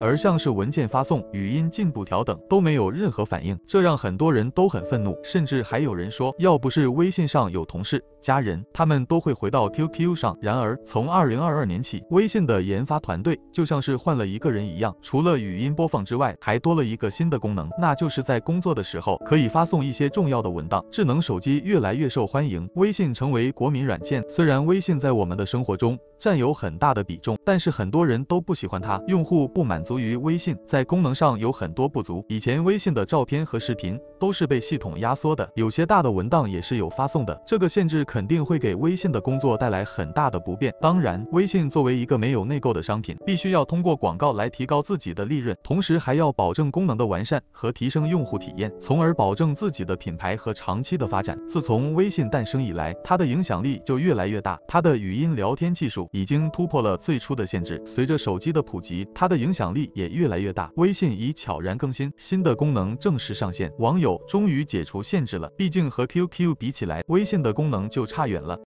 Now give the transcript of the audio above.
而像是文件发送、语音进度条等都没有任何反应，这让很多人都很愤怒，甚至还有人说，要不是微信上有同事、家人，他们都会回到 QQ 上。然而，从2022年起，微信的研发团队就像是换了一个人一样，除了语音播放之外，还多了一个新的功能，那就是在工作的时候可以发送一些重要的文档。智能手机越来越受欢迎，微信成为国民软件。虽然微信在我们的生活中占有很大的比重，但是很多人都不喜欢它，用户不满足。足于微信，在功能上有很多不足。以前微信的照片和视频都是被系统压缩的，有些大的文档也是有发送的，这个限制肯定会给微信的工作带来很大的不便。当然，微信作为一个没有内购的商品，必须要通过广告来提高自己的利润，同时还要保证功能的完善和提升用户体验，从而保证自己的品牌和长期的发展。自从微信诞生以来，它的影响力就越来越大，它的语音聊天技术已经突破了最初的限制。随着手机的普及，它的影响力。也越来越大，微信已悄然更新，新的功能正式上线，网友终于解除限制了。毕竟和 QQ 比起来，微信的功能就差远了。